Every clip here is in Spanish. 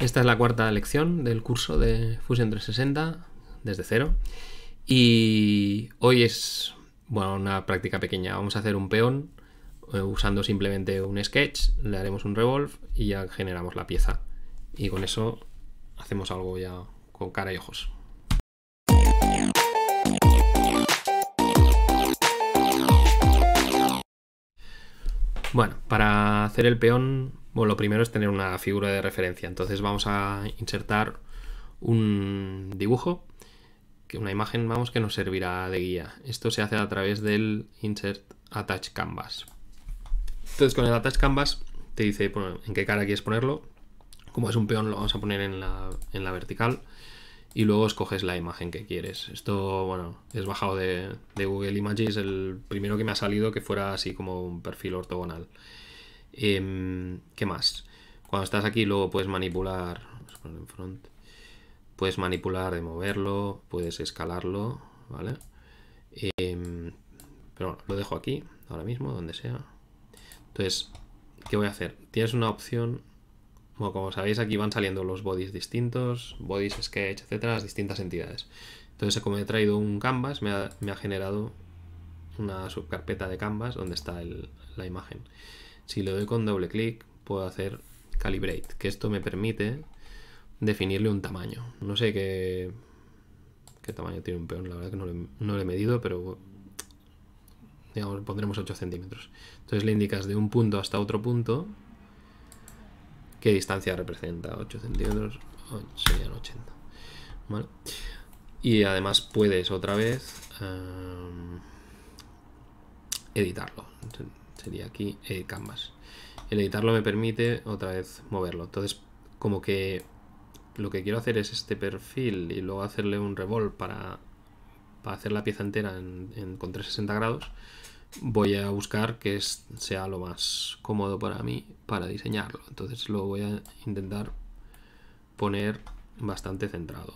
Esta es la cuarta lección del curso de Fusion 360 desde cero. Y hoy es bueno, una práctica pequeña. Vamos a hacer un peón eh, usando simplemente un sketch, le haremos un revolve y ya generamos la pieza. Y con eso hacemos algo ya con cara y ojos. Bueno, para hacer el peón bueno, lo primero es tener una figura de referencia. Entonces vamos a insertar un dibujo, una imagen, vamos, que nos servirá de guía. Esto se hace a través del insert attach canvas. Entonces con el attach canvas te dice en qué cara quieres ponerlo. Como es un peón lo vamos a poner en la, en la vertical y luego escoges la imagen que quieres. Esto, bueno, es bajado de Google Images, el primero que me ha salido que fuera así como un perfil ortogonal. Em, ¿Qué más? Cuando estás aquí luego puedes manipular... en front. Puedes manipular de moverlo, puedes escalarlo, ¿vale? Em, pero lo dejo aquí, ahora mismo, donde sea. Entonces, ¿qué voy a hacer? Tienes una opción... como sabéis, aquí van saliendo los bodies distintos, bodies, sketch, etcétera, las distintas entidades. Entonces, como he traído un canvas, me ha, generado una subcarpeta de canvas donde está la imagen. Si le doy con doble clic, puedo hacer calibrate, que esto me permite definirle un tamaño. No sé qué, qué tamaño tiene un peón, la verdad que no le, he medido, pero digamos, pondremos 8 centímetros. Entonces le indicas de un punto hasta otro punto qué distancia representa 8 centímetros, serían 80. Y además puedes otra vez em, editarlo sería aquí eh, Canvas. El editarlo me permite otra vez moverlo. Entonces, como que lo que quiero hacer es este perfil y luego hacerle un revol para, hacer la pieza entera con 360 grados, voy a buscar que sea lo más cómodo para mí para diseñarlo. Entonces lo voy a intentar poner bastante centrado.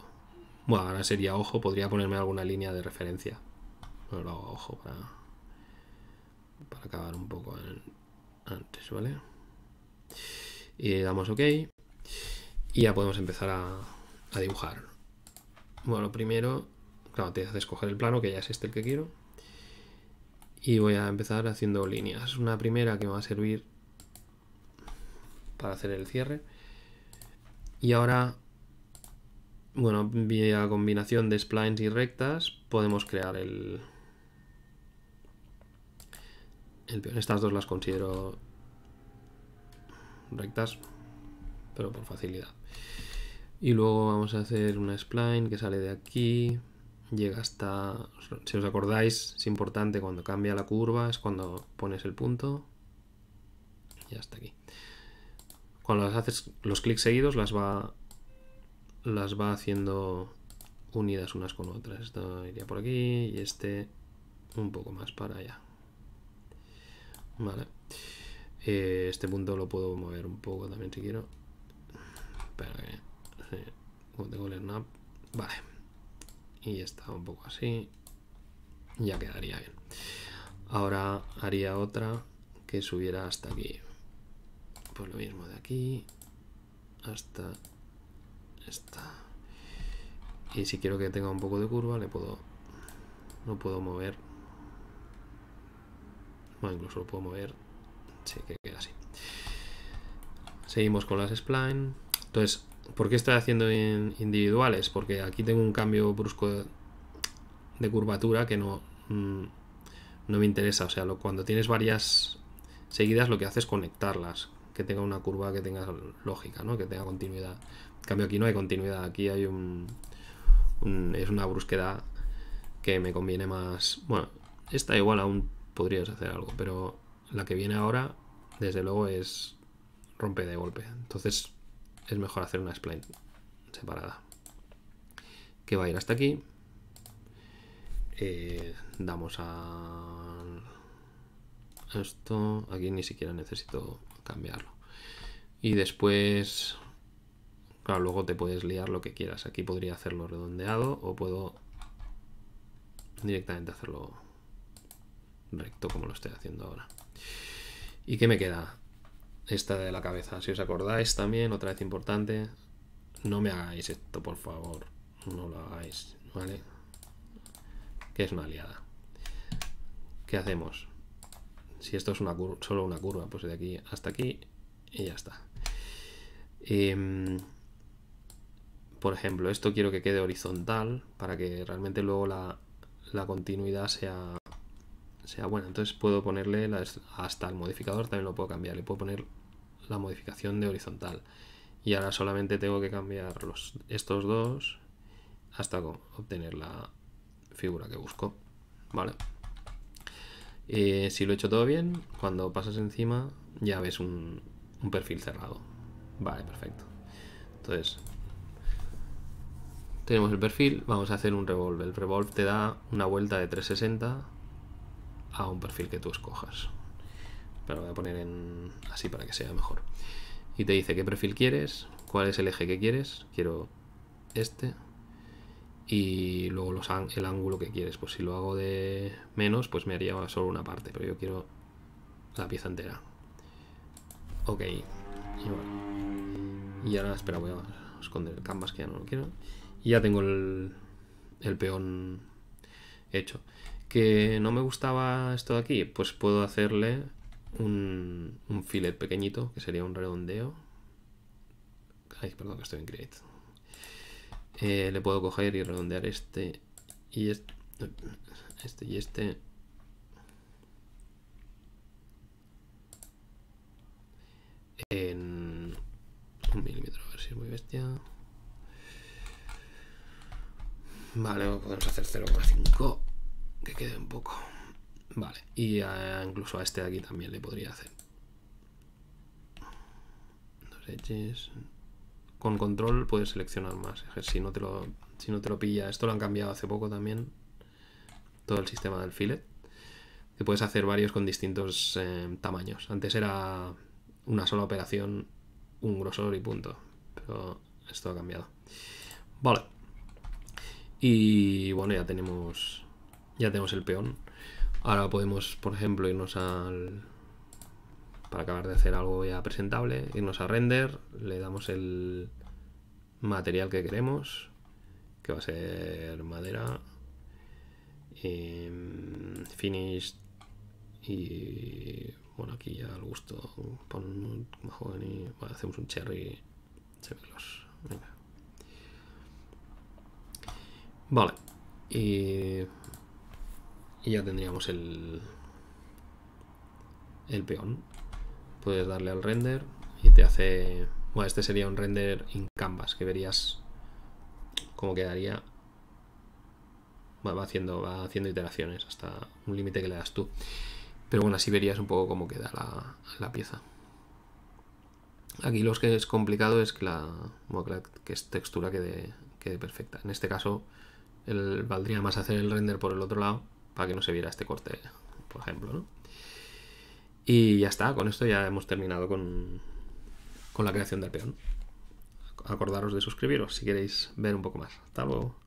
Bueno, ahora sería ojo, podría ponerme alguna línea de referencia. ojo para acabar un poco antes, ¿vale? Y damos OK. Y ya podemos empezar a, dibujar. Bueno, primero, claro, te hace escoger el plano, que ya es este el que quiero. Y voy a empezar haciendo líneas. Una primera que va a servir para hacer el cierre. Y ahora, bueno, vía combinación de splines y rectas, podemos crear el, estas dos las considero rectas, pero por facilidad. Y luego vamos a hacer una spline que sale de aquí, llega hasta... Si os acordáis, es importante cuando cambia la curva, es cuando pones el punto. Y hasta aquí. Cuando las haces los clics seguidos, las va, las va haciendo unidas unas con otras. Esto iría por aquí y este un poco más para allá. Vale. Eh, este punto lo puedo mover un poco también si quiero. Pero tengo el snap... Vale. Y está un poco así. Ya quedaría bien. Ahora haría otra que subiera hasta aquí. Pues lo mismo de aquí hasta esta. Y si quiero que tenga un poco de curva, le puedo... Lo puedo mover bueno, incluso lo puedo mover. Sí, que queda así. Seguimos con las spline. Entonces, ¿por qué estoy haciendo individuales? Porque aquí tengo un cambio brusco de, curvatura que no, mm, no me interesa. O sea, cuando tienes varias seguidas, lo que hace es conectarlas. Que tenga una curva que tenga lógica, Que tenga continuidad. En cambio, aquí no hay continuidad. Aquí hay un es una brusquedad que me conviene más. Bueno, está igual a un podrías hacer algo, pero la que viene ahora, desde luego, es rompe de golpe. Entonces es mejor hacer una spline separada. Que va a ir hasta aquí. Eh, damos a esto. Aquí ni siquiera necesito cambiarlo. Y después, claro, luego te puedes liar lo que quieras. Aquí podría hacerlo redondeado o puedo directamente hacerlo recto como lo estoy haciendo ahora. ¿Y qué me queda? Esta de la cabeza, si os acordáis también, otra vez importante, no me hagáis esto, por favor, no lo hagáis, ¿vale? Que es una aliada. ¿Qué hacemos? Si esto es una curva, solo una curva, pues de aquí hasta aquí y ya está. Em, por ejemplo, esto quiero que quede horizontal para que realmente luego la, la continuidad sea sea buena. Entonces puedo ponerle hasta el modificador, también lo puedo cambiar. Le puedo poner la modificación de horizontal. Y ahora solamente tengo que cambiar estos dos hasta obtener la figura que busco. ¿Vale? Eh, si lo he hecho todo bien, cuando pasas encima ya ves un, perfil cerrado. Vale, perfecto. Entonces, tenemos el perfil, vamos a hacer un revolve. El revolve te da una vuelta de 360 a un perfil que tú escojas. Pero voy a poner en así para que sea mejor. Y te dice qué perfil quieres, cuál es el eje que quieres. Quiero este. Y luego los, el ángulo que quieres. Pues si lo hago de menos, pues me haría solo una parte. Pero yo quiero la pieza entera. Ok. Y, ahora, espera, voy a esconder el canvas que ya no lo quiero. Y ya tengo el peón hecho que no me gustaba esto de aquí, pues puedo hacerle un, un fillet pequeñito, que sería un redondeo. Ay, perdón, que estoy en create. Eh, le puedo coger y redondear este y este, este y este. En un milímetro, a ver si es muy bestia. Vale, podemos hacer 0,5 quede un poco. Vale, y incluso a este de aquí también le podría hacer. Dos Con control puedes seleccionar más si no te lo, si no te lo pilla. Esto lo han cambiado hace poco también. Todo el sistema del filet te puedes hacer varios con distintos eh, tamaños. Antes era una sola operación, un grosor y punto. Pero esto ha cambiado. Vale. Y bueno, ya tenemos ya tenemos el peón. Ahora podemos, por ejemplo, irnos al... Para acabar de hacer algo ya presentable, irnos a render, le damos el material que queremos, que va a ser madera, eh, finish y bueno, aquí ya al gusto, hacemos un cherry, Vale, y y ya tendríamos el, el peón. Puedes darle al render y te hace... Bueno, este sería un render in canvas, que verías cómo quedaría. va haciendo, haciendo iteraciones hasta un límite que le das tú. Pero bueno, así verías un poco cómo queda la, pieza. Aquí lo que es complicado es que la, que, textura quede, quede perfecta. En este caso, el, valdría más hacer el render por el otro lado para que no se viera este corte, por ejemplo, Y ya está, con esto ya hemos terminado con, con la creación del peón. Acordaros de suscribiros si queréis ver un poco más. Hasta luego.